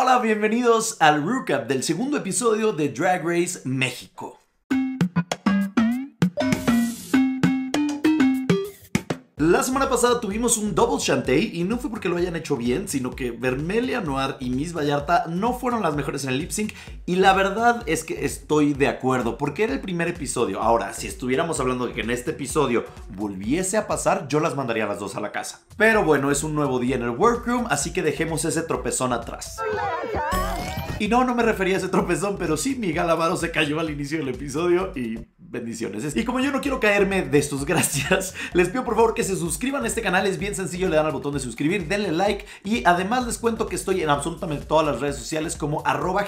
Hola, bienvenidos al recap del segundo episodio de Drag Race México. La semana pasada tuvimos un double chantey y no fue porque lo hayan hecho bien, sino que Vermelia Noir y Miss Vallarta no fueron las mejores en el lip sync y la verdad es que estoy de acuerdo porque era el primer episodio. Ahora, si estuviéramos hablando de que en este episodio volviese a pasar, yo las mandaría a las dos a la casa. Pero bueno, es un nuevo día en el workroom, así que dejemos ese tropezón atrás. Y no, no me refería a ese tropezón, pero sí, mi Galavaro se cayó al inicio del episodio y bendiciones. Y como yo no quiero caerme de sus gracias, les pido por favor que se suscriban a este canal. Es bien sencillo, le dan al botón de suscribir, denle like. Y además les cuento que estoy en absolutamente todas las redes sociales como arroba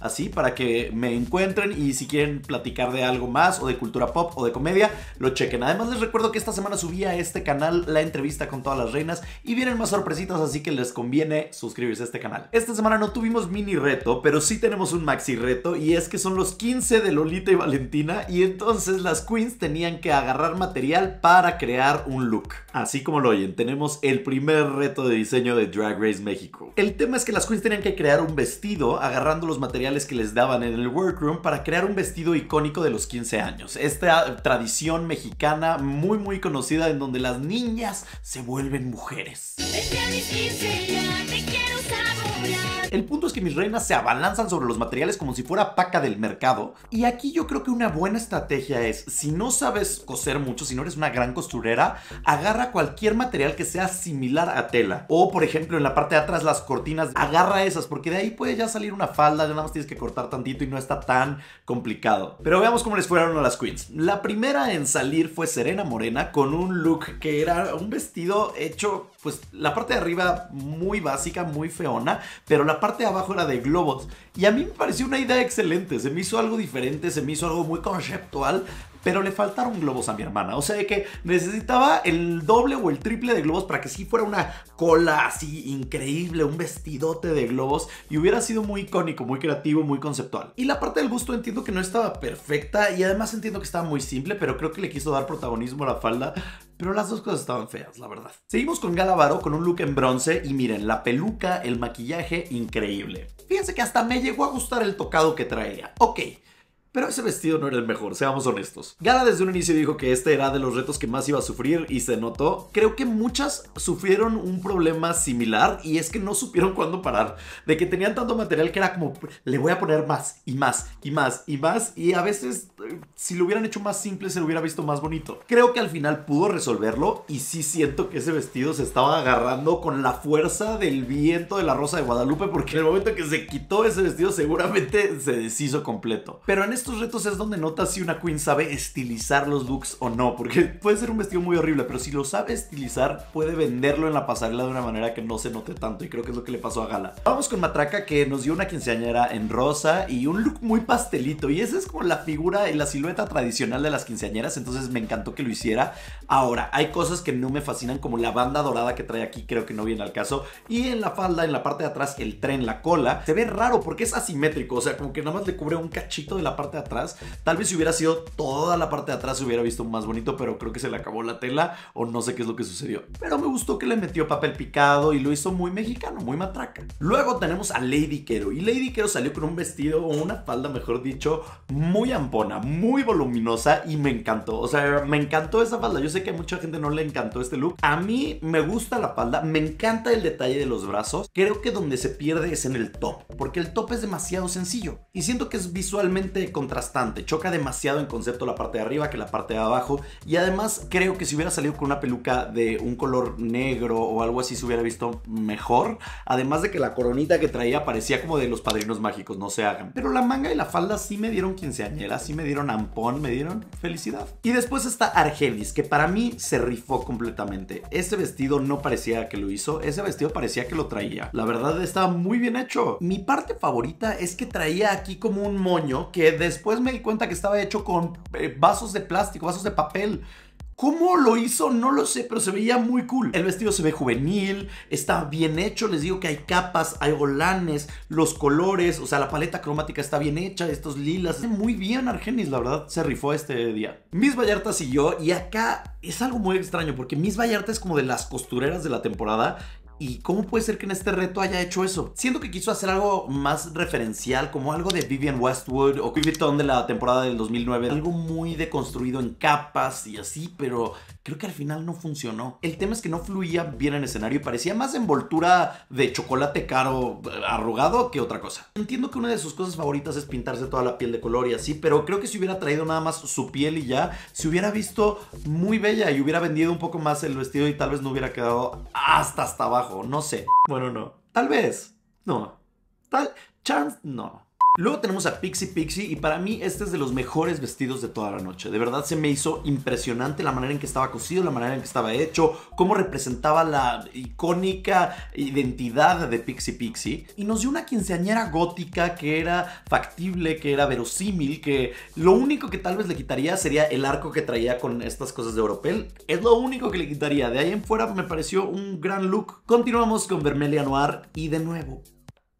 así para que me encuentren y si quieren platicar de algo más o de cultura pop o de comedia, lo chequen. Además les recuerdo que esta semana subí a este canal la entrevista con todas las reinas y vienen más sorpresitas, así que les conviene suscribirse a este canal. Esta semana no tuvimos mini reto, pero sí tenemos un maxi reto y es que son los 15 de Lolita y Valentina y entonces las queens tenían que agarrar material para crear un look. Así como lo oyen, tenemos el primer reto de diseño de Drag Race México. El tema es que las queens tenían que crear un vestido agarrando los materiales que les daban en el workroom para crear un vestido icónico de los 15 años. Esta tradición mexicana muy muy conocida en donde las niñas se vuelven mujeres. El punto es que mis reinas se abalanzan sobre los materiales como si fuera paca del mercado. Y aquí yo creo que una buena estrategia es, si no sabes coser mucho, si no eres una gran costurera, agarra cualquier material que sea similar a tela. O, por ejemplo, en la parte de atrás, las cortinas, agarra esas, porque de ahí puede ya salir una falda, nada más tienes que cortar tantito y no está tan complicado. Pero veamos cómo les fueron a las queens. La primera en salir fue Serena Morena con un look que era un vestido hecho pues la parte de arriba muy básica, muy feona, pero la parte de abajo era de globos Y a mí me pareció una idea excelente, se me hizo algo diferente, se me hizo algo muy conceptual, pero le faltaron globos a mi hermana. O sea que necesitaba el doble o el triple de globos para que sí fuera una cola así increíble, un vestidote de globos y hubiera sido muy icónico, muy creativo, muy conceptual. Y la parte del gusto entiendo que no estaba perfecta y además entiendo que estaba muy simple, pero creo que le quiso dar protagonismo a la falda pero las dos cosas estaban feas, la verdad. Seguimos con Galavaro con un look en bronce y miren, la peluca, el maquillaje, increíble. Fíjense que hasta me llegó a gustar el tocado que traía. Ok, pero ese vestido no era el mejor, seamos honestos. Gala desde un inicio dijo que este era de los retos que más iba a sufrir y se notó. Creo que muchas sufrieron un problema similar y es que no supieron cuándo parar. De que tenían tanto material que era como, le voy a poner más y más y más y más. Y a veces, si lo hubieran hecho más simple, se lo hubiera visto más bonito. Creo que al final pudo resolverlo y sí siento que ese vestido se estaba agarrando con la fuerza del viento de la Rosa de Guadalupe porque en el momento que se quitó ese vestido seguramente se deshizo completo. Pero en estos retos es donde notas si una queen sabe estilizar los looks o no, porque puede ser un vestido muy horrible, pero si lo sabe estilizar, puede venderlo en la pasarela de una manera que no se note tanto, y creo que es lo que le pasó a Gala. Vamos con Matraca, que nos dio una quinceañera en rosa y un look muy pastelito, y esa es como la figura y la silueta tradicional de las quinceañeras, entonces me encantó que lo hiciera. Ahora, hay cosas que no me fascinan, como la banda dorada que trae aquí, creo que no viene al caso, y en la falda, en la parte de atrás, el tren, la cola, se ve raro porque es asimétrico, o sea, como que nada más le cubre un cachito de la parte atrás. Tal vez si hubiera sido toda la parte de atrás se hubiera visto más bonito, pero creo que se le acabó la tela o no sé qué es lo que sucedió. Pero me gustó que le metió papel picado y lo hizo muy mexicano, muy matraca. Luego tenemos a Lady Kero y Lady Kero salió con un vestido o una falda, mejor dicho, muy ampona, muy voluminosa y me encantó. O sea, me encantó esa falda. Yo sé que a mucha gente no le encantó este look. A mí me gusta la falda, me encanta el detalle de los brazos. Creo que donde se pierde es en el top, porque el top es demasiado sencillo y siento que es visualmente contrastante, choca demasiado en concepto la parte de arriba que la parte de abajo y además creo que si hubiera salido con una peluca de un color negro o algo así se hubiera visto mejor, además de que la coronita que traía parecía como de los padrinos mágicos, no se hagan. Pero la manga y la falda sí me dieron quinceañera, sí me dieron ampón, me dieron felicidad. Y después está Argelis, que para mí se rifó completamente. Ese vestido no parecía que lo hizo, ese vestido parecía que lo traía. La verdad estaba muy bien hecho. Mi parte favorita es que traía aquí como un moño que de después me di cuenta que estaba hecho con eh, vasos de plástico, vasos de papel. ¿Cómo lo hizo? No lo sé, pero se veía muy cool. El vestido se ve juvenil, está bien hecho, les digo que hay capas, hay golanes, los colores, o sea, la paleta cromática está bien hecha, estos lilas. Muy bien Argenis, la verdad, se rifó este día. Miss Vallarta siguió y acá es algo muy extraño porque Miss Vallarta es como de las costureras de la temporada ¿Y cómo puede ser que en este reto haya hecho eso? Siento que quiso hacer algo más referencial, como algo de Vivian Westwood o Pivoton de la temporada del 2009. Algo muy deconstruido en capas y así, pero creo que al final no funcionó. El tema es que no fluía bien en escenario y parecía más envoltura de chocolate caro eh, arrugado que otra cosa. Entiendo que una de sus cosas favoritas es pintarse toda la piel de color y así, pero creo que si hubiera traído nada más su piel y ya, se hubiera visto muy bella y hubiera vendido un poco más el vestido y tal vez no hubiera quedado hasta hasta abajo no sé. Bueno, no. Tal vez. No. Tal. Chance. No. Luego tenemos a Pixie Pixie y para mí este es de los mejores vestidos de toda la noche. De verdad se me hizo impresionante la manera en que estaba cosido, la manera en que estaba hecho, cómo representaba la icónica identidad de Pixie Pixie. Y nos dio una quinceañera gótica que era factible, que era verosímil, que lo único que tal vez le quitaría sería el arco que traía con estas cosas de Europel. Es lo único que le quitaría. De ahí en fuera me pareció un gran look. Continuamos con Vermelia Noir y de nuevo,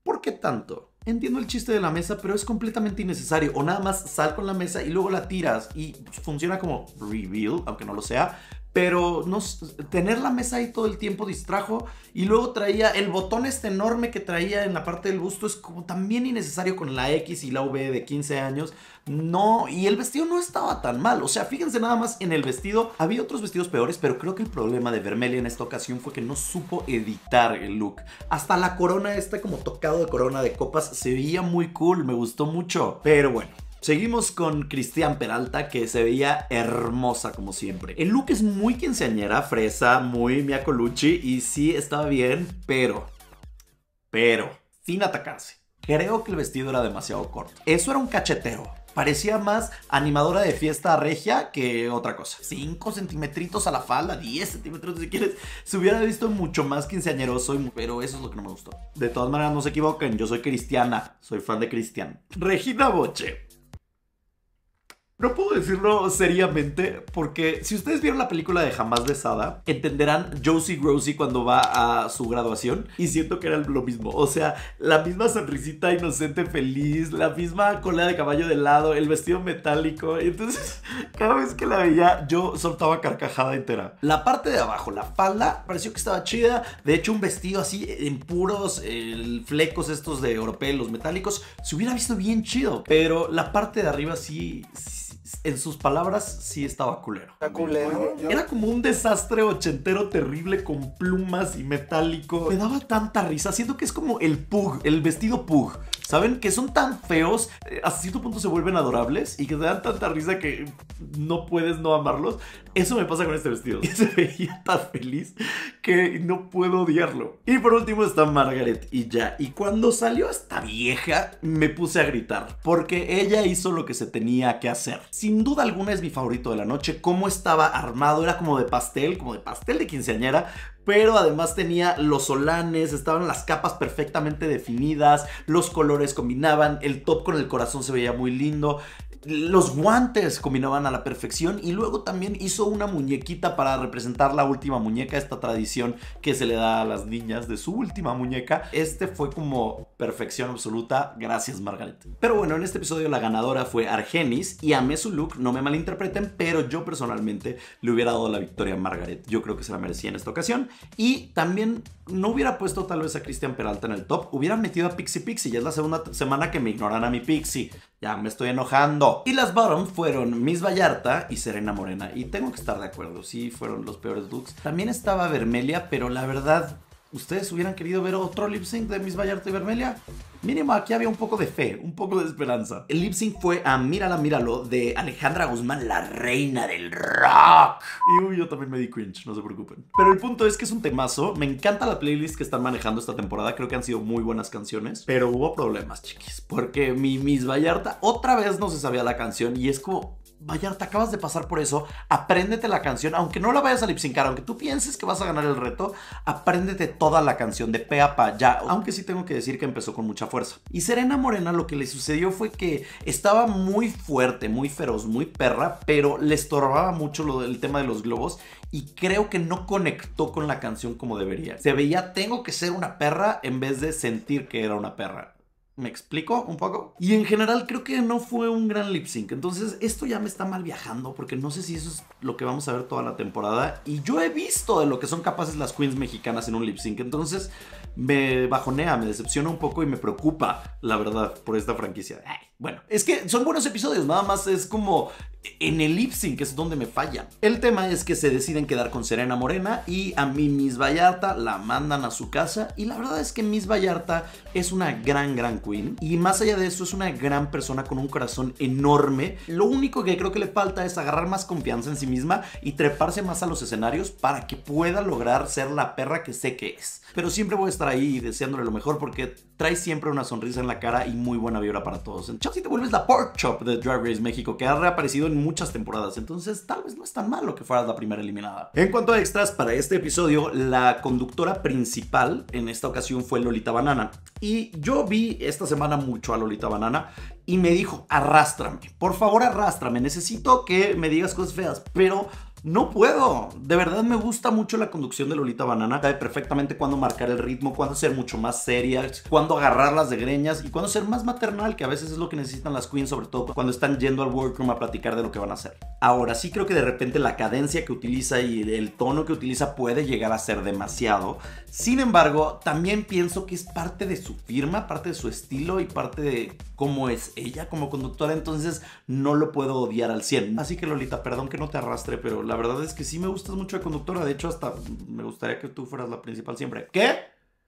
¿por qué tanto? entiendo el chiste de la mesa, pero es completamente innecesario. O nada más sal con la mesa y luego la tiras y funciona como reveal, aunque no lo sea, pero no, tener la mesa ahí todo el tiempo distrajo y luego traía el botón este enorme que traía en la parte del busto es como también innecesario con la X y la V de 15 años. No, y el vestido no estaba tan mal, o sea, fíjense nada más en el vestido, había otros vestidos peores, pero creo que el problema de Vermelia en esta ocasión fue que no supo editar el look. Hasta la corona este como tocado de corona de copas se veía muy cool, me gustó mucho, pero bueno, Seguimos con Cristian Peralta, que se veía hermosa como siempre. El look es muy quinceañera, fresa, muy Mia Colucci, y sí estaba bien, pero. Pero. Sin atacarse. Creo que el vestido era demasiado corto. Eso era un cachetero Parecía más animadora de fiesta regia que otra cosa. 5 centímetros a la falda, 10 centímetros si quieres. Se hubiera visto mucho más quinceañeroso, pero eso es lo que no me gustó. De todas maneras, no se equivoquen, yo soy cristiana. Soy fan de Cristian. Regina Boche. No puedo decirlo seriamente porque si ustedes vieron la película de Jamás Besada, entenderán Josie Grossi cuando va a su graduación y siento que era lo mismo. O sea, la misma sonrisita inocente feliz, la misma cola de caballo de lado, el vestido metálico. Y Entonces, cada vez que la veía, yo soltaba carcajada entera. La parte de abajo, la falda, pareció que estaba chida. De hecho, un vestido así en puros flecos estos de europeos, los metálicos, se hubiera visto bien chido. Pero la parte de arriba sí en sus palabras, sí estaba culero. Era como un desastre ochentero terrible con plumas y metálico. Me daba tanta risa. Siento que es como el pug, el vestido pug. ¿Saben? Que son tan feos, eh, hasta cierto punto se vuelven adorables y que te dan tanta risa que no puedes no amarlos. Eso me pasa con este vestido. se veía tan feliz que no puedo odiarlo. Y por último está Margaret y ya. Y cuando salió esta vieja, me puse a gritar porque ella hizo lo que se tenía que hacer sin duda alguna es mi favorito de la noche. Cómo estaba armado, era como de pastel, como de pastel de quinceañera, pero además tenía los solanes, estaban las capas perfectamente definidas, los colores combinaban, el top con el corazón se veía muy lindo los guantes combinaban a la perfección y luego también hizo una muñequita para representar la última muñeca, esta tradición que se le da a las niñas de su última muñeca. Este fue como perfección absoluta, gracias Margaret. Pero bueno, en este episodio la ganadora fue Argenis y amé su look, no me malinterpreten, pero yo personalmente le hubiera dado la victoria a Margaret. Yo creo que se la merecía en esta ocasión. Y también no hubiera puesto tal vez a Cristian Peralta en el top, hubiera metido a Pixie Pixie. Ya es la segunda semana que me ignoran a mi Pixie. Ya me estoy enojando. Y las bottom fueron Miss Vallarta y Serena Morena. Y tengo que estar de acuerdo, sí, fueron los peores looks. También estaba Vermelia, pero la verdad ¿Ustedes hubieran querido ver otro lip sync de Miss Vallarta y Vermelia? Mínimo, aquí había un poco de fe, un poco de esperanza. El lip sync fue a Mírala, Míralo de Alejandra Guzmán, la reina del rock. Y uy, yo también me di cringe, no se preocupen. Pero el punto es que es un temazo. Me encanta la playlist que están manejando esta temporada. Creo que han sido muy buenas canciones. Pero hubo problemas, chiquis. Porque mi Miss Vallarta otra vez no se sabía la canción y es como te acabas de pasar por eso, apréndete la canción, aunque no la vayas a lipsincar, aunque tú pienses que vas a ganar el reto, apréndete toda la canción de Pea ya, aunque sí tengo que decir que empezó con mucha fuerza. Y Serena Morena lo que le sucedió fue que estaba muy fuerte, muy feroz, muy perra, pero le estorbaba mucho lo del tema de los globos y creo que no conectó con la canción como debería. Se veía tengo que ser una perra en vez de sentir que era una perra. ¿Me explico un poco? Y en general creo que no fue un gran lip sync. Entonces esto ya me está mal viajando porque no sé si eso es lo que vamos a ver toda la temporada. Y yo he visto de lo que son capaces las queens mexicanas en un lip sync. Entonces me bajonea, me decepciona un poco y me preocupa, la verdad, por esta franquicia. bueno, es que son buenos episodios. Nada más es como en el Ipsing, que es donde me falla. El tema es que se deciden quedar con Serena Morena y a mí Miss Vallarta la mandan a su casa y la verdad es que Miss Vallarta es una gran gran queen y más allá de eso es una gran persona con un corazón enorme. Lo único que creo que le falta es agarrar más confianza en sí misma y treparse más a los escenarios para que pueda lograr ser la perra que sé que es. Pero siempre voy a estar ahí deseándole lo mejor porque trae siempre una sonrisa en la cara y muy buena vibra para todos. si te vuelves la pork chop de Drag Race México que ha reaparecido en muchas temporadas, entonces tal vez no es tan malo que fueras la primera eliminada. En cuanto a extras, para este episodio, la conductora principal en esta ocasión fue Lolita Banana. Y yo vi esta semana mucho a Lolita Banana y me dijo, arrástrame, por favor arrástrame, necesito que me digas cosas feas, pero no puedo. De verdad me gusta mucho la conducción de Lolita Banana. Sabe perfectamente cuándo marcar el ritmo, cuándo ser mucho más seria, cuándo agarrar las greñas y cuándo ser más maternal, que a veces es lo que necesitan las queens, sobre todo cuando están yendo al workroom a platicar de lo que van a hacer. Ahora sí creo que de repente la cadencia que utiliza y el tono que utiliza puede llegar a ser demasiado. Sin embargo, también pienso que es parte de su firma, parte de su estilo y parte de como es ella como conductora, entonces no lo puedo odiar al 100. Así que Lolita, perdón que no te arrastre, pero la verdad es que sí me gustas mucho de conductora, de hecho hasta me gustaría que tú fueras la principal siempre. ¿Qué?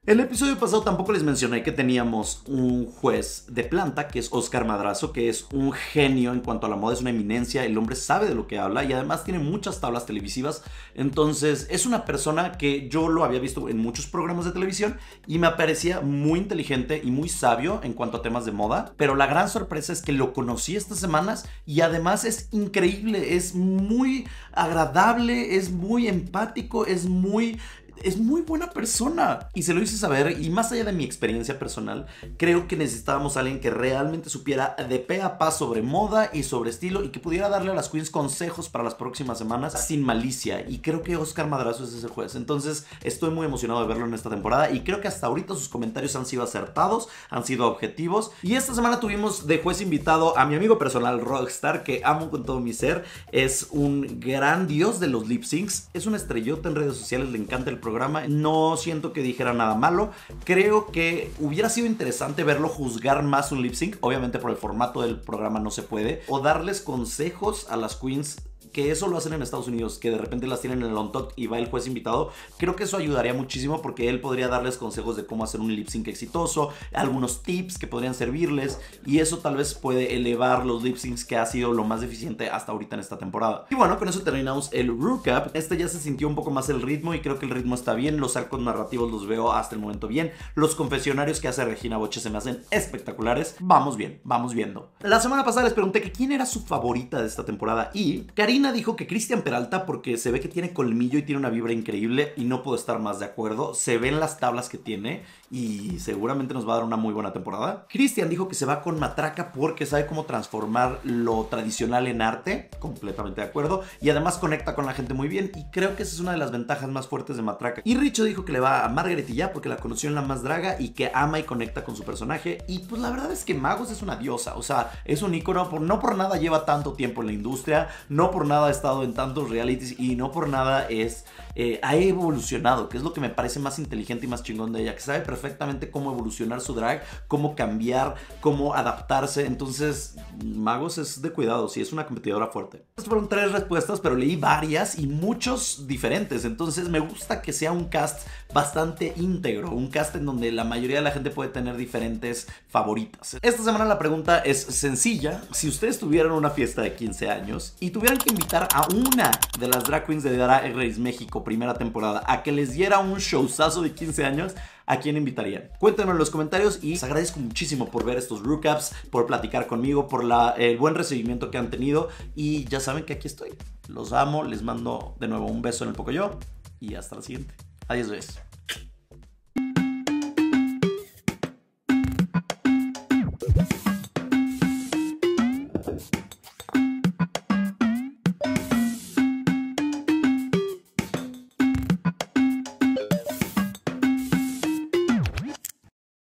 El episodio pasado tampoco les mencioné que teníamos un juez de planta, que es Oscar Madrazo, que es un genio en cuanto a la moda, es una eminencia, el hombre sabe de lo que habla y además tiene muchas tablas televisivas, entonces es una persona que yo lo había visto en muchos programas de televisión y me parecía muy inteligente y muy sabio en cuanto a temas de moda, pero la gran sorpresa es que lo conocí estas semanas y además es increíble, es muy agradable, es muy empático, es muy es muy buena persona. Y se lo hice saber y más allá de mi experiencia personal, creo que necesitábamos a alguien que realmente supiera de pe a pa sobre moda y sobre estilo y que pudiera darle a las queens consejos para las próximas semanas sin malicia. Y creo que Oscar Madrazo es ese juez. Entonces estoy muy emocionado de verlo en esta temporada y creo que hasta ahorita sus comentarios han sido acertados, han sido objetivos. Y esta semana tuvimos de juez invitado a mi amigo personal Rockstar, que amo con todo mi ser. Es un gran dios de los lip syncs. Es una estrellota en redes sociales, le encanta el programa no siento que dijera nada malo. Creo que hubiera sido interesante verlo juzgar más un lip sync. Obviamente por el formato del programa no se puede. O darles consejos a las queens que eso lo hacen en Estados Unidos, que de repente las tienen en el on top y va el juez invitado, creo que eso ayudaría muchísimo porque él podría darles consejos de cómo hacer un lip sync exitoso, algunos tips que podrían servirles y eso tal vez puede elevar los lip syncs que ha sido lo más deficiente hasta ahorita en esta temporada. Y bueno, con eso terminamos el recap. Este ya se sintió un poco más el ritmo y creo que el ritmo está bien, los arcos narrativos los veo hasta el momento bien, los confesionarios que hace Regina Boche se me hacen espectaculares. Vamos bien, vamos viendo. La semana pasada les pregunté que quién era su favorita de esta temporada y Karina dijo que Cristian Peralta, porque se ve que tiene colmillo y tiene una vibra increíble y no puedo estar más de acuerdo, se ven las tablas que tiene y seguramente nos va a dar una muy buena temporada. Cristian dijo que se va con Matraca porque sabe cómo transformar lo tradicional en arte, completamente de acuerdo, y además conecta con la gente muy bien y creo que esa es una de las ventajas más fuertes de Matraca. Y Richo dijo que le va a Margaret porque la conoció en La Más Draga y que ama y conecta con su personaje y pues la verdad es que Magos es una diosa, o sea, es un ícono, no por nada lleva tanto tiempo en la industria, no por nada ha estado en tantos realities y no por nada es, eh, ha evolucionado, que es lo que me parece más inteligente y más chingón de ella, que sabe perfectamente cómo evolucionar su drag, cómo cambiar, cómo adaptarse. Entonces, Magos es de cuidado, si es una competidora fuerte. Estas fueron tres respuestas, pero leí varias y muchos diferentes. Entonces, me gusta que sea un cast bastante íntegro, un cast en donde la mayoría de la gente puede tener diferentes favoritas. Esta semana la pregunta es sencilla. Si ustedes tuvieran una fiesta de 15 años y tuvieran que invitar a una de las drag queens de Drag Race México primera temporada a que les diera un showzazo de 15 años, ¿a quién invitarían? Cuéntenme en los comentarios y les agradezco muchísimo por ver estos recaps, por platicar conmigo, por el buen recibimiento que han tenido y ya saben que aquí estoy. Los amo, les mando de nuevo un beso en el poco yo y hasta la siguiente. Adiós,